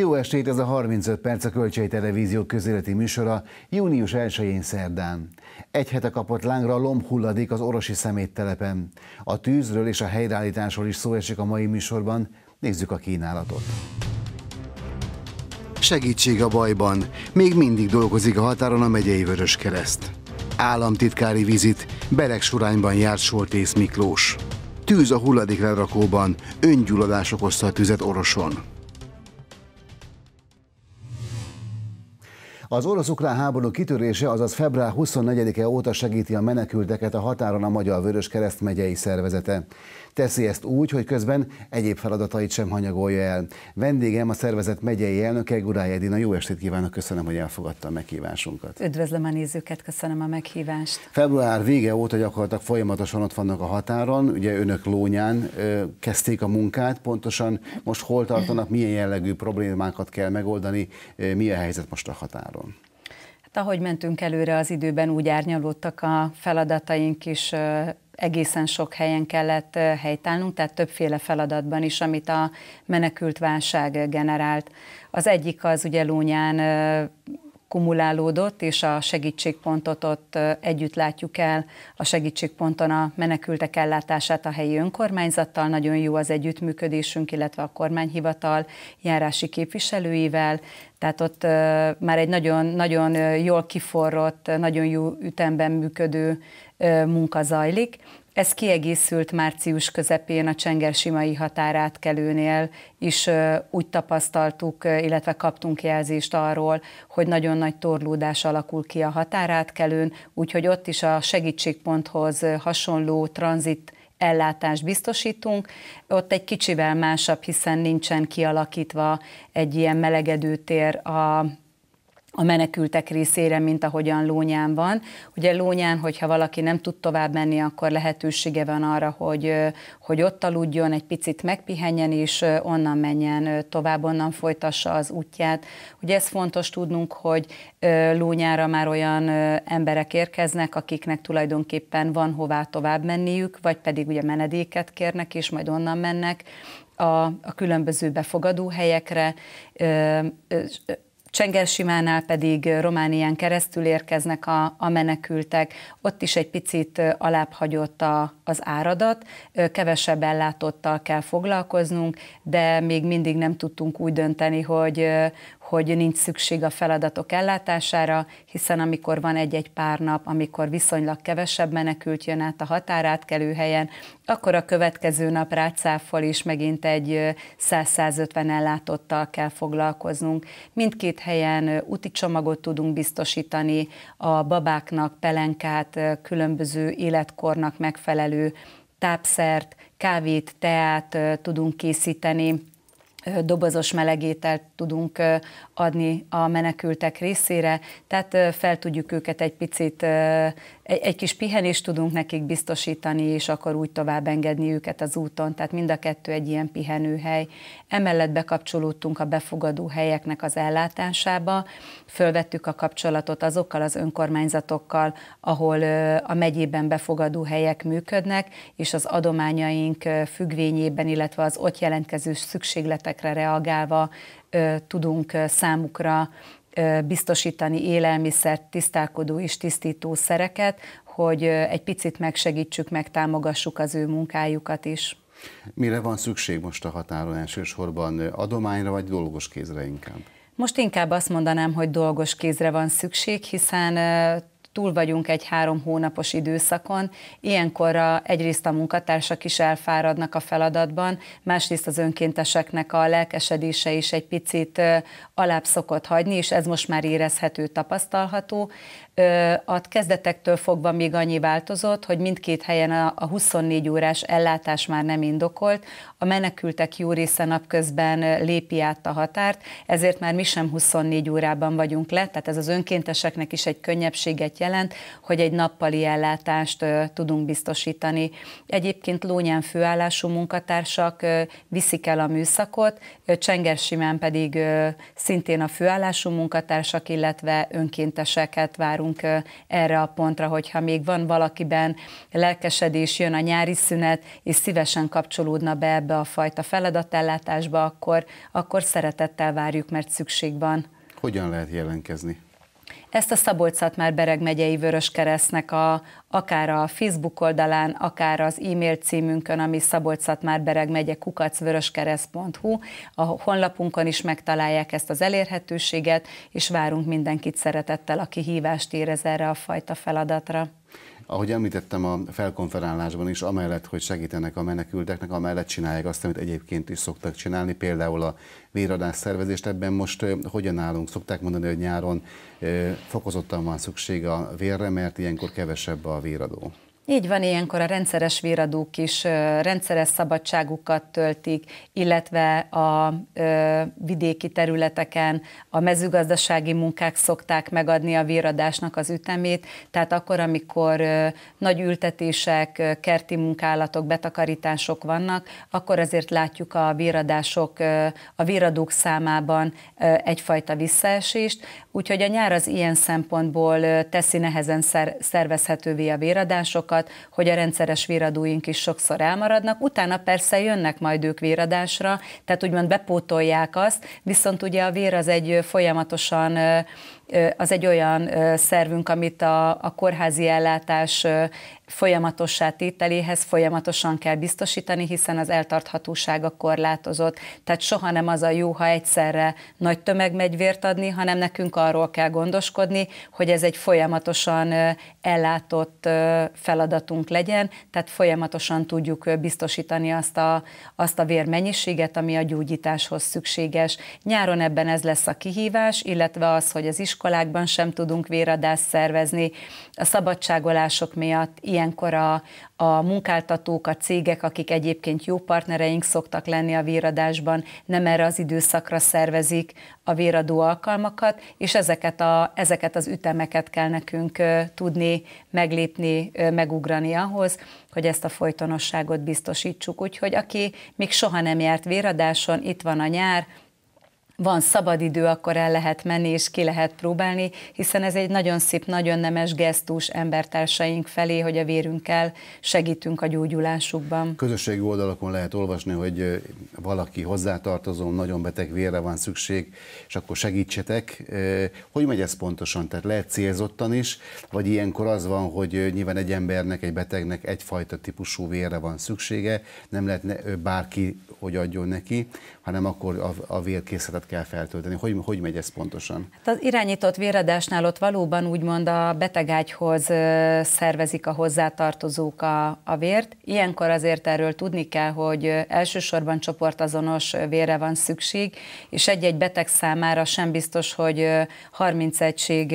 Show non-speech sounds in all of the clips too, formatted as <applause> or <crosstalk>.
Jó estét, ez a 35 perc a Kölcsei Televízió közéleti műsora június 1-én szerdán. Egy hete kapott lángra a hulladék az orosi szeméttelepen. A tűzről és a helyreállításról is szó esik a mai műsorban, nézzük a kínálatot. Segítség a bajban, még mindig dolgozik a határon a megyei Vörös Kereszt. Államtitkári vizit, surányban járt Soltész Miklós. Tűz a hulladék lerakóban, öngyulladás okozta a tüzet Oroson. Az orosz-ukrán háború kitörése, azaz február 24-e óta segíti a menekülteket a határon a Magyar Vörös Kereszt megyei szervezete. Teszi ezt úgy, hogy közben egyéb feladatait sem hanyagolja el. Vendégem a szervezet megyei elnöke Gurály Edina. Jó estét kívánok, köszönöm, hogy elfogadta a meghívásunkat. Üdvözlöm a nézőket, köszönöm a meghívást. Február vége óta gyakorlatilag folyamatosan ott vannak a határon. Ugye önök Lónyán ö, kezdték a munkát, pontosan most hol tartanak, milyen jellegű problémákat kell megoldani, ö, mi a helyzet most a határon? oldalon? Hát ahogy mentünk előre az időben, úgy árnyalódtak a feladataink is, egészen sok helyen kellett helytállnunk, tehát többféle feladatban is, amit a menekült válság generált. Az egyik az ugye Lónyán kumulálódott, és a segítségpontot ott együtt látjuk el. A segítségponton a menekültek ellátását a helyi önkormányzattal, nagyon jó az együttműködésünk, illetve a kormányhivatal járási képviselőivel, tehát ott már egy nagyon, nagyon jól kiforrott, nagyon jó ütemben működő munka zajlik, ez kiegészült március közepén a csengersimai határátkelőnél is úgy tapasztaltuk, illetve kaptunk jelzést arról, hogy nagyon nagy torlódás alakul ki a határátkelőn, úgyhogy ott is a segítségponthoz hasonló tranzit ellátást biztosítunk. Ott egy kicsivel másabb, hiszen nincsen kialakítva egy ilyen melegedő tér a a menekültek részére, mint ahogyan Lónyán van. Ugye Lónyán, hogyha valaki nem tud tovább menni, akkor lehetősége van arra, hogy, hogy ott aludjon, egy picit megpihenjen, és onnan menjen tovább, onnan folytassa az útját. Ugye ez fontos tudnunk, hogy Lónyára már olyan emberek érkeznek, akiknek tulajdonképpen van hová tovább menniük, vagy pedig ugye menedéket kérnek, és majd onnan mennek a, a különböző befogadó helyekre, Csengersimánál pedig Románián keresztül érkeznek a, a menekültek, ott is egy picit alább hagyott a, az áradat, kevesebb ellátottal kell foglalkoznunk, de még mindig nem tudtunk úgy dönteni, hogy, hogy nincs szükség a feladatok ellátására, hiszen amikor van egy-egy pár nap, amikor viszonylag kevesebb menekült jön át a határátkelő helyen, akkor a következő nap rácáfol is megint egy 100-150 ellátottal kell foglalkoznunk. Mindkét helyen úti csomagot tudunk biztosítani, a babáknak pelenkát, különböző életkornak megfelelő tápszert, kávét, teát tudunk készíteni, dobozos melegételt tudunk adni a menekültek részére, tehát fel tudjuk őket egy picit, egy, egy kis pihenést tudunk nekik biztosítani, és akkor úgy tovább engedni őket az úton, tehát mind a kettő egy ilyen pihenőhely. Emellett bekapcsolódtunk a befogadó helyeknek az ellátásába, fölvettük a kapcsolatot azokkal az önkormányzatokkal, ahol a megyében befogadó helyek működnek, és az adományaink függvényében, illetve az ott jelentkező szükségletek kérdésekre reagálva tudunk számukra biztosítani élelmiszert, tisztálkodó és tisztító szereket, hogy egy picit megsegítsük, megtámogassuk az ő munkájukat is. Mire van szükség most a határon elsősorban? Adományra vagy dolgos kézre inkább? Most inkább azt mondanám, hogy dolgos kézre van szükség, hiszen túl vagyunk egy három hónapos időszakon, ilyenkor a, egyrészt a munkatársak is elfáradnak a feladatban, másrészt az önkénteseknek a lelkesedése is egy picit alább szokott hagyni, és ez most már érezhető, tapasztalható. A kezdetektől fogva még annyi változott, hogy mindkét helyen a 24 órás ellátás már nem indokolt, a menekültek jó része napközben lépi át a határt, ezért már mi sem 24 órában vagyunk le, tehát ez az önkénteseknek is egy könnyebbséget jelent, hogy egy nappali ellátást tudunk biztosítani. Egyébként lónyán főállású munkatársak viszik el a műszakot, simán pedig Szintén a főállású munkatársak, illetve önkénteseket várunk erre a pontra, hogyha még van valakiben lelkesedés, jön a nyári szünet, és szívesen kapcsolódna be ebbe a fajta feladatellátásba, akkor, akkor szeretettel várjuk, mert szükség van. Hogyan lehet jelentkezni? Ezt a szabolcs már Bereg megyei Vöröskeresztnek a, akár a Facebook oldalán, akár az e-mail címünkön, ami szabolcs már Bereg megye kukacvöröskereszt.hu, a honlapunkon is megtalálják ezt az elérhetőséget, és várunk mindenkit szeretettel, aki hívást érez erre a fajta feladatra. Ahogy említettem a felkonferálásban is, amellett, hogy segítenek a menekülteknek, amellett csinálják azt, amit egyébként is szoktak csinálni, például a véradás szervezést. Ebben most hogyan állunk? Szokták mondani, hogy nyáron fokozottan van szükség a vérre, mert ilyenkor kevesebb a véradó. Így van, ilyenkor a rendszeres véradók is rendszeres szabadságukat töltik, illetve a vidéki területeken a mezőgazdasági munkák szokták megadni a véradásnak az ütemét, tehát akkor, amikor nagy ültetések, kerti munkálatok, betakarítások vannak, akkor azért látjuk a véradások, a véradók számában egyfajta visszaesést, úgyhogy a nyár az ilyen szempontból teszi nehezen szervezhetővé a véradásokat, magunkat, hogy a rendszeres véradóink is sokszor elmaradnak, utána persze jönnek majd ők véradásra, tehát úgymond bepótolják azt, viszont ugye a vér az egy folyamatosan az egy olyan szervünk, amit a, a kórházi ellátás folyamatossá tételéhez folyamatosan kell biztosítani, hiszen az eltarthatósága korlátozott. Tehát soha nem az a jó, ha egyszerre nagy tömeg megy vért adni, hanem nekünk arról kell gondoskodni, hogy ez egy folyamatosan ellátott feladat feladatunk legyen, tehát folyamatosan tudjuk biztosítani azt a, azt a vérmennyiséget, ami a gyógyításhoz szükséges. Nyáron ebben ez lesz a kihívás, illetve az, hogy az iskolákban sem tudunk véradást szervezni. A szabadságolások miatt ilyenkor a, a munkáltatók, a cégek, akik egyébként jó partnereink szoktak lenni a véradásban, nem erre az időszakra szervezik a véradó alkalmakat, és ezeket, a, ezeket az ütemeket kell nekünk tudni meglépni, megugrani ahhoz, hogy ezt a folytonosságot biztosítsuk. Úgyhogy aki még soha nem járt véradáson, itt van a nyár, van szabadidő, akkor el lehet menni és ki lehet próbálni, hiszen ez egy nagyon szép, nagyon nemes gesztus embertársaink felé, hogy a vérünkkel segítünk a gyógyulásukban. Közösségi oldalakon lehet olvasni, hogy valaki hozzátartozó, nagyon beteg vérre van szükség, és akkor segítsetek. Hogy megy ez pontosan? Tehát lehet célzottan is, vagy ilyenkor az van, hogy nyilván egy embernek, egy betegnek egyfajta típusú vérre van szüksége, nem lehet ne, bárki, hogy adjon neki, hanem akkor a, a vérkészletet kell feltölteni? Hogy, hogy megy ez pontosan? Hát az irányított véradásnál ott valóban úgymond a betegágyhoz szervezik a hozzátartozók a, a vért. Ilyenkor azért erről tudni kell, hogy elsősorban csoportazonos vére van szükség, és egy-egy beteg számára sem biztos, hogy 30 egység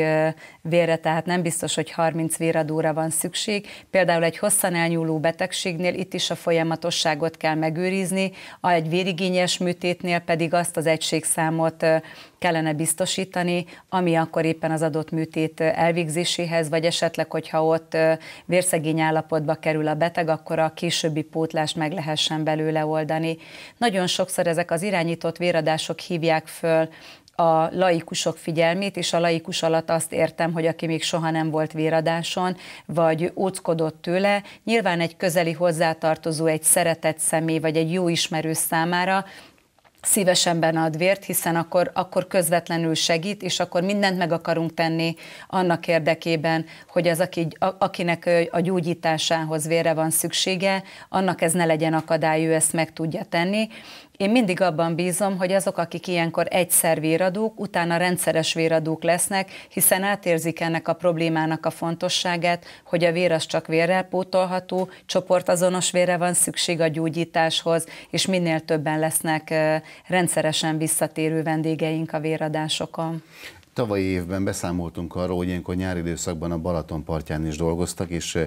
vére tehát nem biztos, hogy 30 véradóra van szükség. Például egy hosszan elnyúló betegségnél itt is a folyamatosságot kell megőrizni, a egy vérigényes műtétnél pedig azt az egység számára, létszámot kellene biztosítani, ami akkor éppen az adott műtét elvégzéséhez, vagy esetleg, hogyha ott vérszegény állapotba kerül a beteg, akkor a későbbi pótlást meg lehessen belőle oldani. Nagyon sokszor ezek az irányított véradások hívják föl a laikusok figyelmét, és a laikus alatt azt értem, hogy aki még soha nem volt véradáson, vagy óckodott tőle, nyilván egy közeli hozzátartozó, egy szeretett személy, vagy egy jó ismerő számára szívesebben ad vért, hiszen akkor, akkor közvetlenül segít, és akkor mindent meg akarunk tenni annak érdekében, hogy az, aki, a, akinek a gyógyításához vére van szüksége, annak ez ne legyen akadály, ő ezt meg tudja tenni. Én mindig abban bízom, hogy azok, akik ilyenkor egyszer véradók, utána rendszeres véradók lesznek, hiszen átérzik ennek a problémának a fontosságát, hogy a vér az csak vérrel pótolható, csoportazonos vére van szükség a gyógyításhoz, és minél többen lesznek rendszeresen visszatérő vendégeink a véradásokon. Tavalyi évben beszámoltunk arról, hogy ilyenkor nyári időszakban a Balaton partján is dolgoztak, és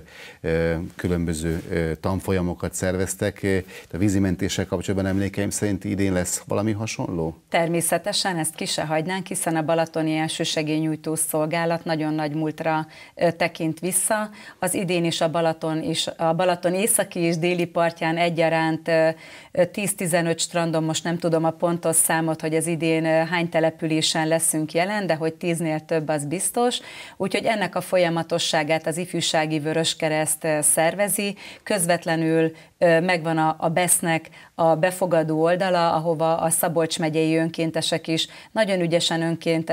különböző tanfolyamokat szerveztek. A vízimentéssel kapcsolatban emlékeim szerint idén lesz valami hasonló? Természetesen ezt ki se hagynánk, hiszen a Balatoni Elsősegélynyújtó Szolgálat nagyon nagy múltra tekint vissza. Az idén is a Balaton, is, a Balaton északi és déli partján egyaránt 10-15 strandon, most nem tudom a pontos számot, hogy az idén hány településen leszünk jelen, de hogy tíznél több, az biztos. Úgyhogy ennek a folyamatosságát az ifjúsági Vöröskereszt eh, szervezi, közvetlenül eh, megvan a, besznek. BESZ-nek a befogadó oldala, ahova a Szabolcs megyei önkéntesek is nagyon ügyesen önként,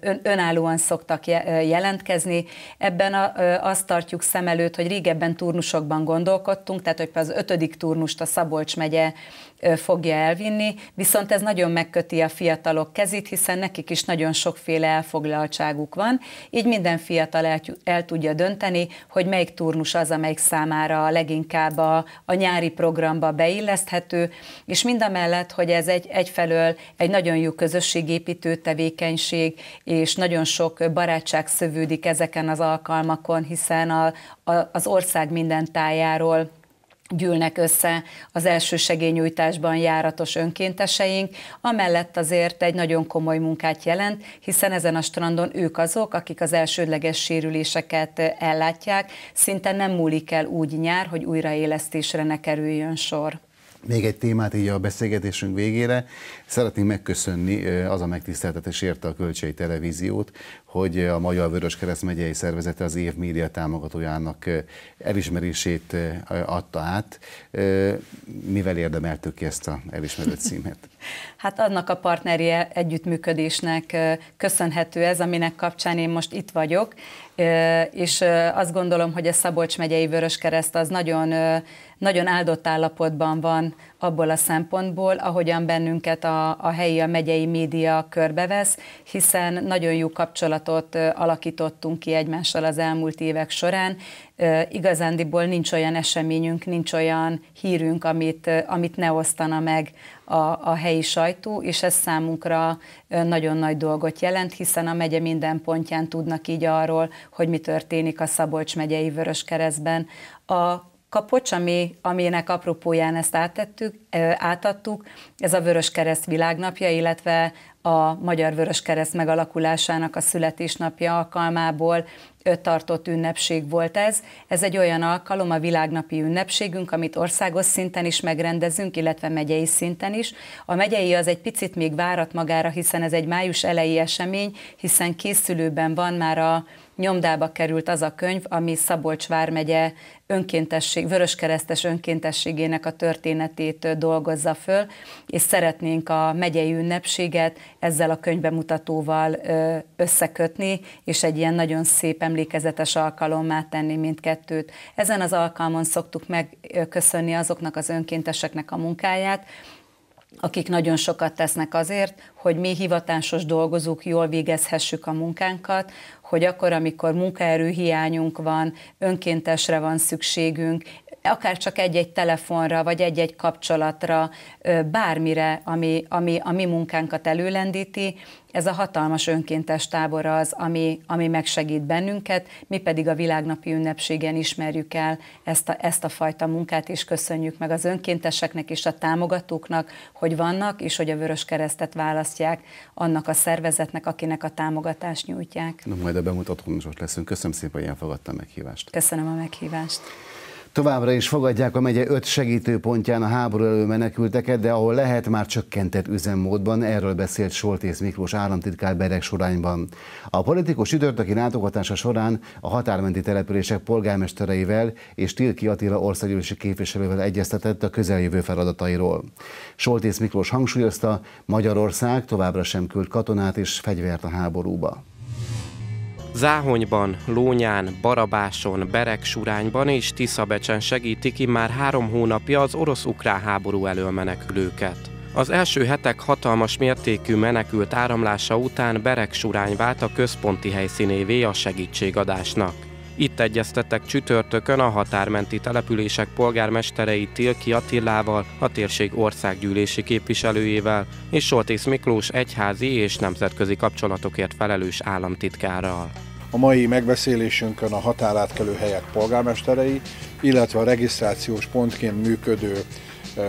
ön, önállóan szoktak jelentkezni. Ebben a, azt tartjuk szem előtt, hogy régebben turnusokban gondolkodtunk, tehát hogy az ötödik turnust a Szabolcs megye fogja elvinni, viszont ez nagyon megköti a fiatalok kezét, hiszen nekik is nagyon sokféle elfoglaltságuk van, így minden fiatal el, el tudja dönteni, hogy melyik turnus az, amelyik számára leginkább a, a nyári programba beilleszthet, vezető, és mellett, hogy ez egy, egyfelől egy nagyon jó közösségépítő tevékenység, és nagyon sok barátság szövődik ezeken az alkalmakon, hiszen a, a, az ország minden tájáról gyűlnek össze az első segélynyújtásban járatos önkénteseink, amellett azért egy nagyon komoly munkát jelent, hiszen ezen a strandon ők azok, akik az elsődleges sérüléseket ellátják, szinte nem múlik el úgy nyár, hogy újraélesztésre ne kerüljön sor. Még egy témát így a beszélgetésünk végére. Szeretném megköszönni, az a megtiszteltetés érte a Kölcsei Televíziót, hogy a Magyar Kereszt megyei szervezete az év média támogatójának elismerését adta át. Mivel érdemeltük ki ezt a elismerő címet? <laughs> Hát annak a partneri e-, együttműködésnek köszönhető ez, aminek kapcsán én most itt vagyok, és azt gondolom, hogy a Szabolcs megyei Vöröskereszt az nagyon, nagyon áldott állapotban van abból a szempontból, ahogyan bennünket a, a helyi, a megyei média körbevesz, hiszen nagyon jó kapcsolatot alakítottunk ki egymással az elmúlt évek során. Igazándiból nincs olyan eseményünk, nincs olyan hírünk, amit, amit ne osztana meg a, a helyi sajtó, és ez számunkra nagyon nagy dolgot jelent, hiszen a megye minden pontján tudnak így arról, hogy mi történik a Szabolcs megyei Vöröskeresztben. A kapocs, ami, aminek apropóján ezt áttettük, átadtuk. Ez a Vörös Kereszt világnapja, illetve a Magyar Vörös Kereszt megalakulásának a születésnapja alkalmából tartott ünnepség volt ez. Ez egy olyan alkalom, a világnapi ünnepségünk, amit országos szinten is megrendezünk, illetve megyei szinten is. A megyei az egy picit még várat magára, hiszen ez egy május elejé esemény, hiszen készülőben van már a nyomdába került az a könyv, ami Szabolcs vármegye önkéntesség, vöröskeresztes önkéntességének a történetét dolgozza föl, és szeretnénk a megyei ünnepséget ezzel a könyvbemutatóval összekötni, és egy ilyen nagyon szép emlékezetes alkalommá tenni mindkettőt. Ezen az alkalmon szoktuk megköszönni azoknak az önkénteseknek a munkáját, akik nagyon sokat tesznek azért, hogy mi hivatásos dolgozók jól végezhessük a munkánkat, hogy akkor, amikor munkaerőhiányunk van, önkéntesre van szükségünk, akár csak egy-egy telefonra, vagy egy-egy kapcsolatra, bármire, ami, ami a mi munkánkat előlendíti, ez a hatalmas önkéntes tábor az, ami, ami megsegít bennünket, mi pedig a világnapi ünnepségen ismerjük el ezt a, ezt a fajta munkát, és köszönjük meg az önkénteseknek és a támogatóknak, hogy vannak, és hogy a Vörös Keresztet választják annak a szervezetnek, akinek a támogatást nyújtják. Na, majd a bemutatón is ott leszünk. Köszönöm szépen, hogy elfogadta a meghívást. Köszönöm a meghívást. Továbbra is fogadják a megye öt segítőpontján a háború elő menekülteket, de ahol lehet, már csökkentett üzemmódban, erről beszélt Soltész Miklós államtitkár Berek sorányban. A politikus csütörtöki látogatása során a határmenti települések polgármestereivel és Tilki Attila országgyűlési képviselővel egyeztetett a közeljövő feladatairól. Soltész Miklós hangsúlyozta, Magyarország továbbra sem küld katonát és fegyvert a háborúba. Záhonyban, Lónyán, Barabáson, Bereksurányban és Tiszabecsen segíti ki már három hónapja az orosz-ukrán háború elől menekülőket. Az első hetek hatalmas mértékű menekült áramlása után Bereksurány vált a központi helyszínévé a segítségadásnak. Itt egyeztettek csütörtökön a határmenti települések polgármesterei Tilki Attilával, a térség országgyűlési képviselőjével és Soltész Miklós egyházi és nemzetközi kapcsolatokért felelős államtitkárral. A mai megbeszélésünkön a határátkelő helyek polgármesterei, illetve a regisztrációs pontként működő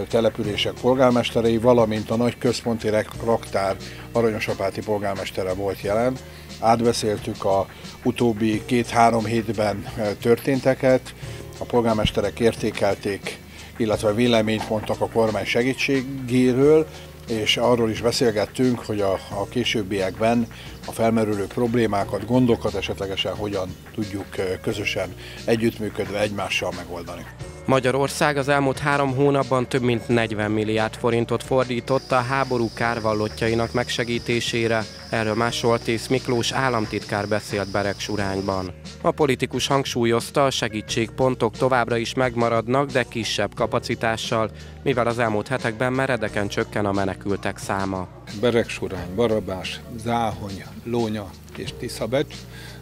települések polgármesterei, valamint a nagy központi raktár Aranyosapáti polgármestere volt jelen. Átbeszéltük a utóbbi két-három hétben eh, történteket. A polgármesterek értékelték, illetve véleményt mondtak a kormány segítségéről, és arról is beszélgettünk, hogy a, a későbbiekben a felmerülő problémákat, gondokat esetlegesen hogyan tudjuk eh, közösen együttműködve egymással megoldani. Magyarország az elmúlt három hónapban több mint 40 milliárd forintot fordított a háború kárvallottjainak megsegítésére. Erről már Miklós államtitkár beszélt surányban. A politikus hangsúlyozta, a segítségpontok továbbra is megmaradnak, de kisebb kapacitással, mivel az elmúlt hetekben meredeken csökken a menekültek száma. surány, Barabás, Záhony, Lónya és Tiszabecs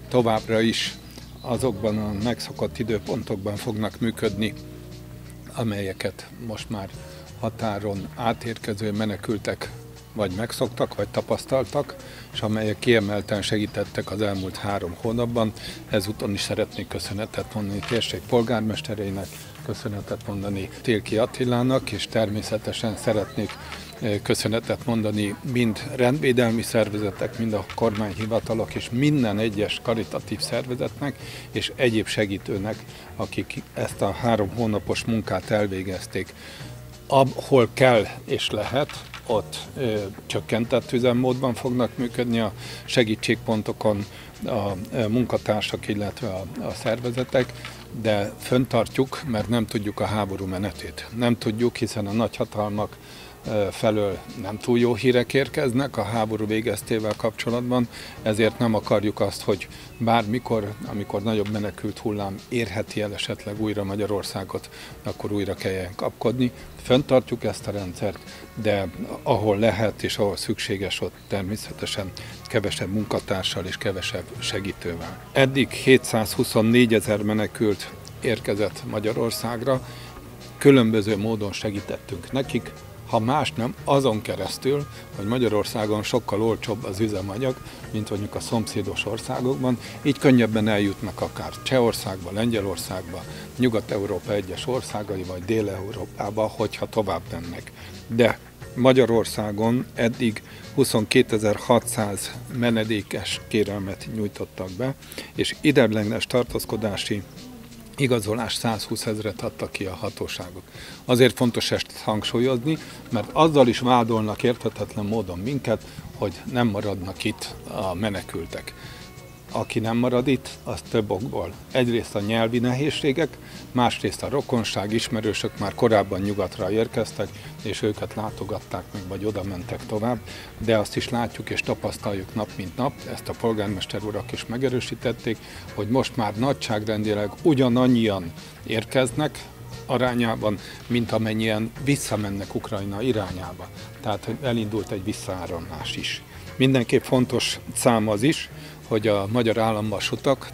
továbbra is azokban a megszokott időpontokban fognak működni amelyeket most már határon átérkező menekültek vagy megszoktak, vagy tapasztaltak, és amelyek kiemelten segítettek az elmúlt három hónapban. Ezúton is szeretnék köszönetet mondani térség polgármestereinek, köszönetet mondani Tilki Attilának, és természetesen szeretnék köszönetet mondani mind rendvédelmi szervezetek, mind a kormányhivatalok és minden egyes karitatív szervezetnek és egyéb segítőnek, akik ezt a három hónapos munkát elvégezték. Ahol kell és lehet, ott ö, csökkentett üzemmódban fognak működni a segítségpontokon a munkatársak, illetve a, a szervezetek, de föntartjuk, mert nem tudjuk a háború menetét. Nem tudjuk, hiszen a nagyhatalmak felől nem túl jó hírek érkeznek a háború végeztével kapcsolatban, ezért nem akarjuk azt, hogy bármikor, amikor nagyobb menekült hullám érheti el esetleg újra Magyarországot, akkor újra kelljen kapkodni. Föntartjuk ezt a rendszert, de ahol lehet és ahol szükséges, ott természetesen kevesebb munkatársal és kevesebb segítővel. Eddig 724 ezer menekült érkezett Magyarországra, különböző módon segítettünk nekik, ha más nem, azon keresztül, hogy Magyarországon sokkal olcsóbb az üzemanyag, mint mondjuk a szomszédos országokban, így könnyebben eljutnak akár Csehországba, Lengyelországba, Nyugat-Európa egyes országai, vagy Dél-Európába, hogyha tovább mennek. De Magyarországon eddig 22.600 menedékes kérelmet nyújtottak be, és ideglenes tartózkodási igazolás 120 ezeret adta ki a hatóságok. Azért fontos ezt hangsúlyozni, mert azzal is vádolnak érthetetlen módon minket, hogy nem maradnak itt a menekültek aki nem marad itt, az több okból. Egyrészt a nyelvi nehézségek, másrészt a rokonság, ismerősök már korábban nyugatra érkeztek, és őket látogatták meg, vagy oda mentek tovább, de azt is látjuk és tapasztaljuk nap mint nap, ezt a polgármester urak is megerősítették, hogy most már nagyságrendileg ugyanannyian érkeznek, arányában, mint amennyien visszamennek Ukrajna irányába. Tehát elindult egy visszaáramlás is. Mindenképp fontos szám az is, hogy a Magyar Államvasutak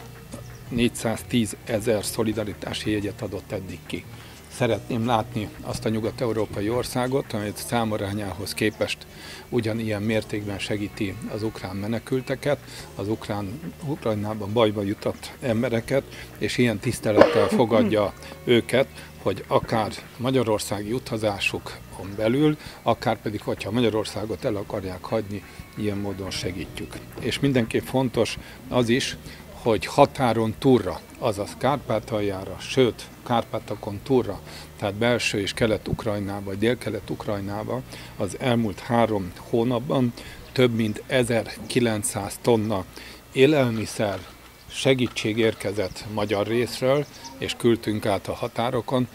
410 ezer szolidaritási jegyet adott eddig ki. Szeretném látni azt a nyugat-európai országot, amelyet számarányához képest ugyanilyen mértékben segíti az ukrán menekülteket, az ukrán, Ukrajnában bajba jutott embereket, és ilyen tisztelettel fogadja őket, hogy akár magyarországi utazásukon belül, akár pedig, hogyha Magyarországot el akarják hagyni, ilyen módon segítjük. És mindenképp fontos az is, hogy határon túlra, azaz Kárpátaljára, sőt Kárpátokon túlra, tehát belső és kelet-ukrajnába, dél-kelet-ukrajnába az elmúlt három hónapban több mint 1900 tonna élelmiszer segítség érkezett magyar részről, és küldtünk át a határokon,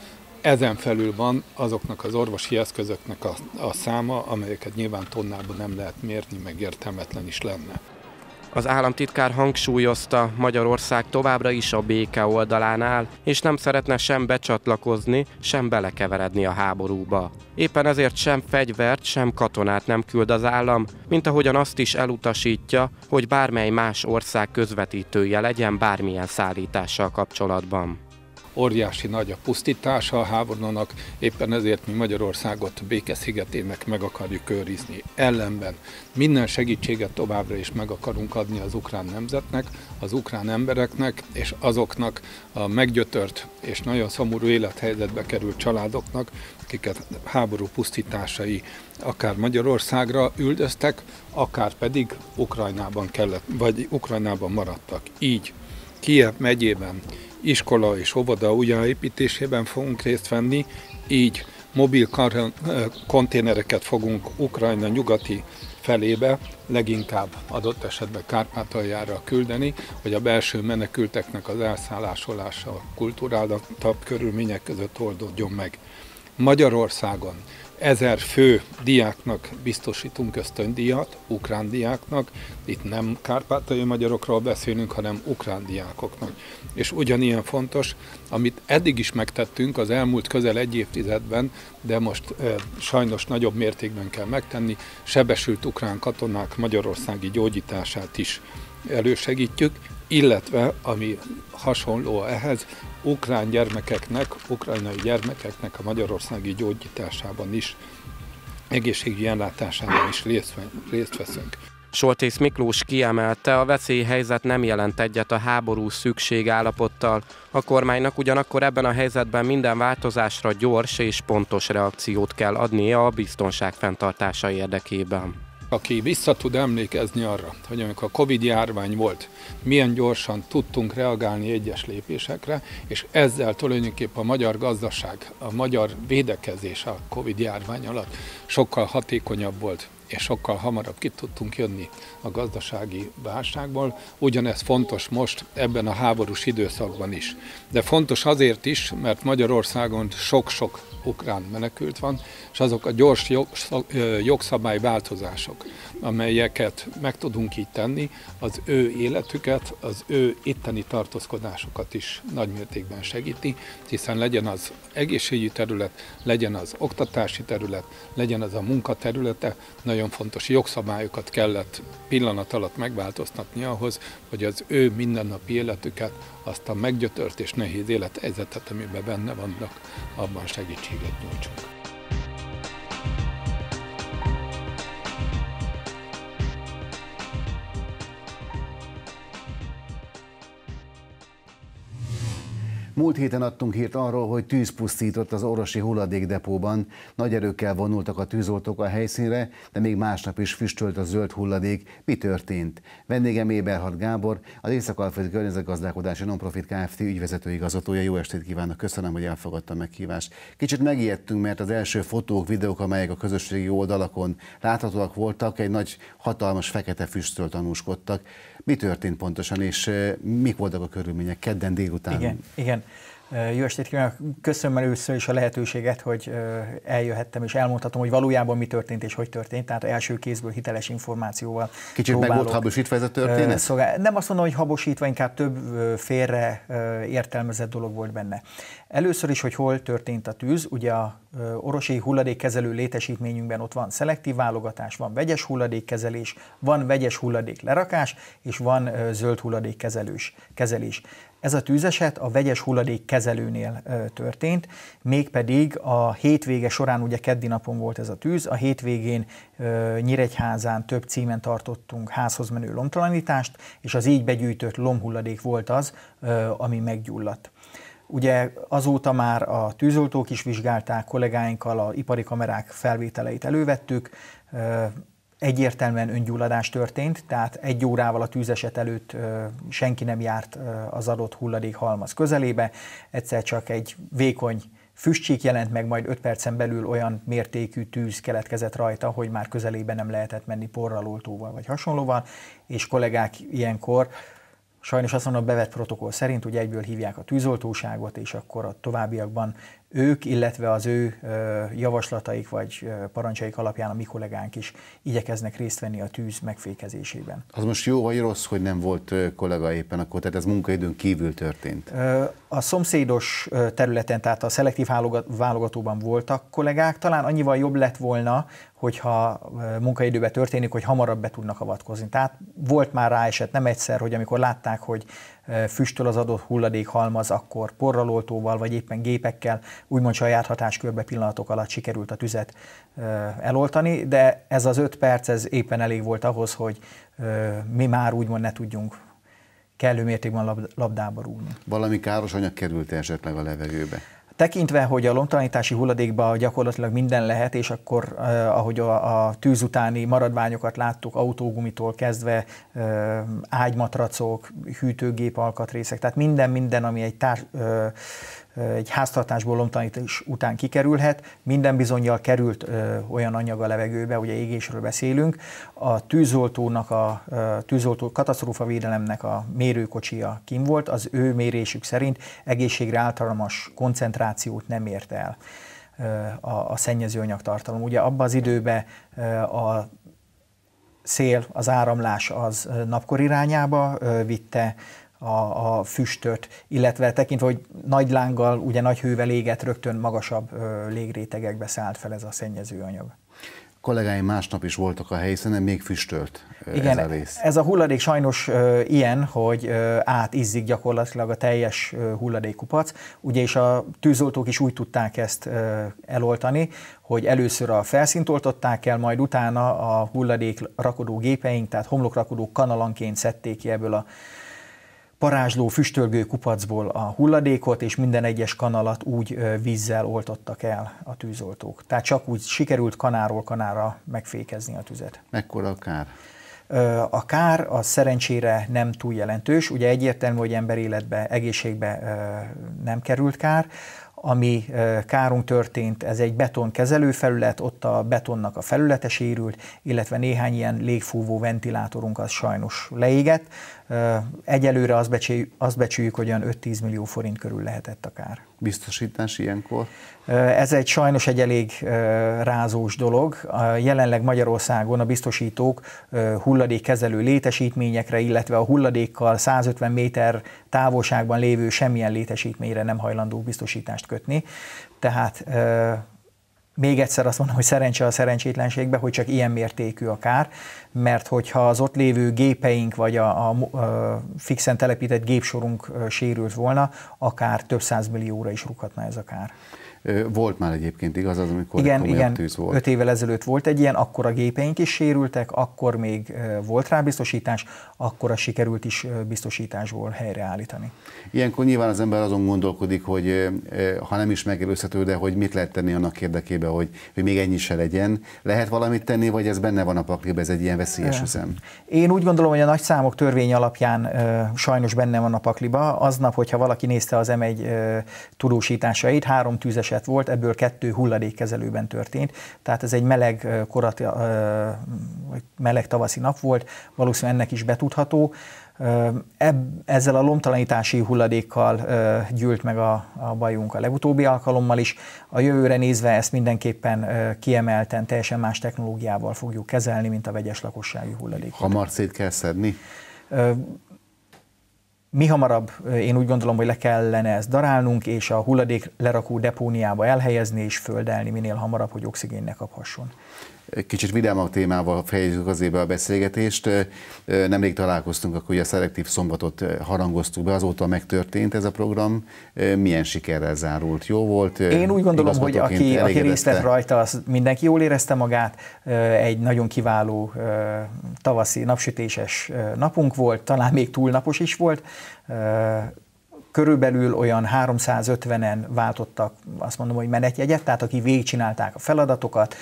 ezen felül van azoknak az orvosi eszközöknek a, a száma, amelyeket nyilván tonnában nem lehet mérni, meg értelmetlen is lenne. Az államtitkár hangsúlyozta, Magyarország továbbra is a béke oldalán áll, és nem szeretne sem becsatlakozni, sem belekeveredni a háborúba. Éppen ezért sem fegyvert, sem katonát nem küld az állam, mint ahogyan azt is elutasítja, hogy bármely más ország közvetítője legyen bármilyen szállítással kapcsolatban óriási nagy a pusztítása a háborúnak, éppen ezért mi Magyarországot békeszigetének meg akarjuk őrizni. Ellenben minden segítséget továbbra is meg akarunk adni az ukrán nemzetnek, az ukrán embereknek és azoknak a meggyötört és nagyon szomorú élethelyzetbe került családoknak, akiket háború pusztításai akár Magyarországra üldöztek, akár pedig Ukrajnában kellett, vagy Ukrajnában maradtak. Így Kiev megyében iskola és óvoda újjáépítésében fogunk részt venni, így mobil kar- eh, konténereket fogunk Ukrajna nyugati felébe, leginkább adott esetben Kárpátaljára küldeni, hogy a belső menekülteknek az elszállásolása kultúráltabb körülmények között oldódjon meg. Magyarországon ezer fő diáknak biztosítunk ösztöndíjat, ukrán diáknak, itt nem kárpátai magyarokról beszélünk, hanem ukrán diákoknak. És ugyanilyen fontos, amit eddig is megtettünk az elmúlt közel egy évtizedben, de most e, sajnos nagyobb mértékben kell megtenni, sebesült ukrán katonák magyarországi gyógyítását is elősegítjük, illetve, ami hasonló ehhez, ukrán gyermekeknek, ukrajnai gyermekeknek a magyarországi gyógyításában is, egészségügyi ellátásában is részt, részt veszünk. Soltész Miklós kiemelte, a veszélyhelyzet nem jelent egyet a háború szükség állapottal. A kormánynak ugyanakkor ebben a helyzetben minden változásra gyors és pontos reakciót kell adnia a biztonság fenntartása érdekében aki vissza tud emlékezni arra, hogy amikor a Covid járvány volt, milyen gyorsan tudtunk reagálni egyes lépésekre, és ezzel tulajdonképpen a magyar gazdaság, a magyar védekezés a Covid járvány alatt sokkal hatékonyabb volt, és sokkal hamarabb ki tudtunk jönni a gazdasági válságból. Ugyanez fontos most ebben a háborús időszakban is. De fontos azért is, mert Magyarországon sok-sok ukrán menekült van, és azok a gyors jogszabály változások, amelyeket meg tudunk így tenni, az ő életüket, az ő itteni tartózkodásukat is nagymértékben segíti, hiszen legyen az egészségügyi terület, legyen az oktatási terület, legyen az a munka területe, nagyon fontos jogszabályokat kellett pillanat alatt megváltoztatni ahhoz, hogy az ő mindennapi életüket azt a meggyötört és nehéz élethelyzetet, amiben benne vannak, abban segítséget nyújtsunk. Múlt héten adtunk hírt arról, hogy tűz pusztított az orosi hulladékdepóban. Nagy erőkkel vonultak a tűzoltók a helyszínre, de még másnap is füstölt a zöld hulladék. Mi történt? Vendégem Éberhard Gábor, az észak alföldi Környezetgazdálkodási Nonprofit Kft. ügyvezető igazgatója. Jó estét kívánok, köszönöm, hogy elfogadta a meghívást. Kicsit megijedtünk, mert az első fotók, videók, amelyek a közösségi oldalakon láthatóak voltak, egy nagy, hatalmas fekete füstről tanúskodtak. Mi történt pontosan, és eh, mik voltak a körülmények kedden délután? Igen, igen. Jó estét kívánok! Köszönöm először is a lehetőséget, hogy eljöhettem és elmondhatom, hogy valójában mi történt és hogy történt. Tehát első kézből hiteles információval. Kicsit meg volt habosítva ez a történet? Szolgál... Nem azt mondom, hogy habosítva, inkább több félre értelmezett dolog volt benne. Először is, hogy hol történt a tűz. Ugye a orosi hulladékkezelő létesítményünkben ott van szelektív válogatás, van vegyes hulladékkezelés, van vegyes lerakás és van zöld hulladékkezelés. kezelés. Ez a tűzeset a vegyes hulladék kezelőnél történt, mégpedig a hétvége során, ugye keddi napon volt ez a tűz, a hétvégén Nyíregyházán több címen tartottunk házhoz menő lomtalanítást, és az így begyűjtött lomhulladék volt az, ami meggyulladt. Ugye azóta már a tűzoltók is vizsgálták, kollégáinkkal a ipari kamerák felvételeit elővettük, egyértelműen öngyulladás történt, tehát egy órával a tűzeset előtt senki nem járt az adott hulladék halmaz közelébe, egyszer csak egy vékony füstcsík jelent meg, majd öt percen belül olyan mértékű tűz keletkezett rajta, hogy már közelébe nem lehetett menni porral, oltóval vagy hasonlóval, és kollégák ilyenkor sajnos azt mondom, a bevett protokoll szerint ugye egyből hívják a tűzoltóságot, és akkor a továbbiakban ők, illetve az ő javaslataik vagy parancsaik alapján a mi kollégánk is igyekeznek részt venni a tűz megfékezésében. Az most jó vagy rossz, hogy nem volt kollega éppen akkor, tehát ez munkaidőn kívül történt? A szomszédos területen, tehát a szelektív válogatóban voltak kollégák, talán annyival jobb lett volna, hogyha munkaidőbe történik, hogy hamarabb be tudnak avatkozni. Tehát volt már rá eset, nem egyszer, hogy amikor látták, hogy füstöl az adott hulladék halmaz, akkor porraloltóval vagy éppen gépekkel úgymond saját hatáskörbe pillanatok alatt sikerült a tüzet eloltani, de ez az öt perc ez éppen elég volt ahhoz, hogy mi már úgymond ne tudjunk kellő mértékben labdába rúgni. Valami káros anyag került esetleg a levegőbe? tekintve, hogy a lomtalanítási hulladékba gyakorlatilag minden lehet, és akkor eh, ahogy a, a tűz utáni maradványokat láttuk, autógumitól kezdve eh, ágymatracok, hűtőgép alkatrészek, tehát minden, minden, ami egy tár, eh, egy háztartásból lomtalanítás után kikerülhet. Minden bizonyal került ö, olyan anyag a levegőbe, ugye égésről beszélünk. A tűzoltónak, a tűzoltó katasztrófa védelemnek a mérőkocsia kim volt, az ő mérésük szerint egészségre általmas koncentrációt nem ért el a, a szennyezőanyag tartalom. Ugye abban az időben a szél, az áramlás az napkor irányába vitte a, a füstöt, illetve tekintve, hogy nagy lánggal, ugye nagy hővel éget, rögtön magasabb ö, légrétegekbe szállt fel ez a szennyezőanyag. A kollégáim másnap is voltak a helyszínen, még füstölt Igen, ez a rész. ez a hulladék sajnos ö, ilyen, hogy ö, átizzik gyakorlatilag a teljes ö, hulladékkupac, ugye és a tűzoltók is úgy tudták ezt ö, eloltani, hogy először a felszínt oltották el, majd utána a hulladék rakodó gépeink, tehát homlokrakodó kanalanként szedték ki ebből a parázsló, füstölgő kupacból a hulladékot, és minden egyes kanalat úgy vízzel oltottak el a tűzoltók. Tehát csak úgy sikerült kanáról kanára megfékezni a tüzet. Mekkora a kár? A kár az szerencsére nem túl jelentős, ugye egyértelmű, hogy életbe, egészségbe nem került kár, ami kárunk történt, ez egy beton kezelőfelület, ott a betonnak a felülete sérült, illetve néhány ilyen légfúvó ventilátorunk az sajnos leégett. Egyelőre azt becsüljük, azt becsüljük, hogy olyan 5-10 millió forint körül lehetett akár. Biztosítás ilyenkor? Ez egy sajnos egy elég rázós dolog. Jelenleg Magyarországon a biztosítók hulladékkezelő létesítményekre, illetve a hulladékkal 150 méter távolságban lévő semmilyen létesítményre nem hajlandó biztosítást kötni. Tehát még egyszer azt mondom, hogy szerencse a szerencsétlenségbe, hogy csak ilyen mértékű a kár, mert hogyha az ott lévő gépeink vagy a, a, a fixen telepített gépsorunk sérült volna, akár több száz is rúghatna ez a kár. Volt már egyébként igaz az, amikor igen, igen, tűz volt. Öt évvel ezelőtt volt egy ilyen, akkor a gépeink is sérültek, akkor még volt rá biztosítás, akkor a sikerült is biztosításból helyreállítani. Ilyenkor nyilván az ember azon gondolkodik, hogy ha nem is megelőzhető, de hogy mit lehet tenni annak érdekében, hogy, hogy még ennyi se legyen. Lehet valamit tenni, vagy ez benne van a pakliba, ez egy ilyen veszélyes üzem? Én úgy gondolom, hogy a nagy számok törvény alapján sajnos benne van a pakliba. Aznap, hogyha valaki nézte az M1 tudósításait, három tűzes baleset volt, ebből kettő hulladékkezelőben történt, tehát ez egy meleg, korati, meleg tavaszi nap volt, valószínűleg ennek is betudható. Ezzel a lomtalanítási hulladékkal gyűlt meg a, bajunk a legutóbbi alkalommal is. A jövőre nézve ezt mindenképpen kiemelten teljesen más technológiával fogjuk kezelni, mint a vegyes lakossági hulladék. Hamar szét kell szedni? mi hamarabb én úgy gondolom, hogy le kellene ezt darálnunk, és a hulladék lerakó depóniába elhelyezni és földelni minél hamarabb, hogy oxigén ne kaphasson. Kicsit vidámabb témával fejezzük az éve a beszélgetést. Nemrég találkoztunk, akkor ugye a szelektív szombatot harangoztuk be, azóta megtörtént ez a program. Milyen sikerrel zárult? Jó volt? Én úgy gondolom, hogy aki, aki részt vett rajta, az mindenki jól érezte magát. Egy nagyon kiváló tavaszi napsütéses napunk volt, talán még túlnapos is volt, körülbelül olyan 350-en váltottak, azt mondom, hogy menetjegyet, tehát aki végigcsinálták a feladatokat,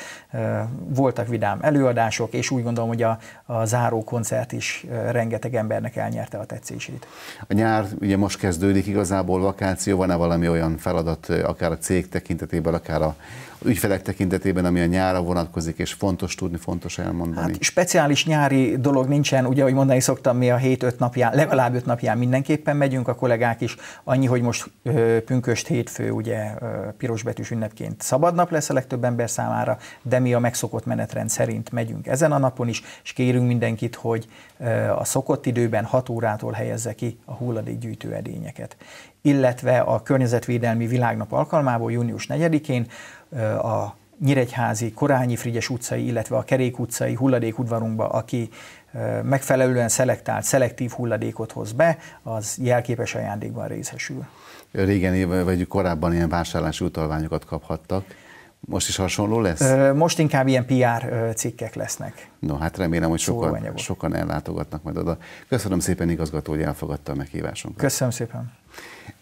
voltak vidám előadások, és úgy gondolom, hogy a, a záró koncert is rengeteg embernek elnyerte a tetszését. A nyár ugye most kezdődik igazából vakáció, van-e valami olyan feladat, akár a cég tekintetében, akár a ügyfelek tekintetében, ami a nyára vonatkozik, és fontos tudni, fontos elmondani? Hát speciális nyári dolog nincsen, ugye, ahogy mondani szoktam, mi a 7-5 napján, legalább 5 napján mindenképpen megyünk, a kollégák is. Annyi, hogy most ö, pünköst hétfő, ugye pirosbetűs ünnepként szabad nap lesz a legtöbb ember számára, de mi a megszokott menetrend szerint megyünk ezen a napon is, és kérünk mindenkit, hogy a szokott időben 6 órától helyezze ki a hulladékgyűjtő edényeket. Illetve a környezetvédelmi világnap alkalmából június 4-én a Nyíregyházi, Korányi Frigyes utcai, illetve a Kerék utcai hulladékudvarunkba, aki megfelelően szelektált, szelektív hulladékot hoz be, az jelképes ajándékban részesül. Régen vagy korábban ilyen vásárlási utalványokat kaphattak. Most is hasonló lesz? Most inkább ilyen PR cikkek lesznek. No, hát remélem, hogy sokan, sokan ellátogatnak majd oda. Köszönöm szépen, igazgató, hogy elfogadta a meghívásunkat. Köszönöm szépen.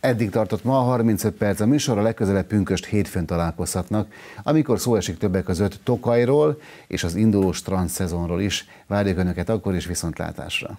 Eddig tartott ma 35 perc a műsor, a legközelebb pünköst hétfőn találkozhatnak, amikor szó esik többek között Tokajról és az indulós transzszezonról is. Várjuk Önöket akkor is viszontlátásra!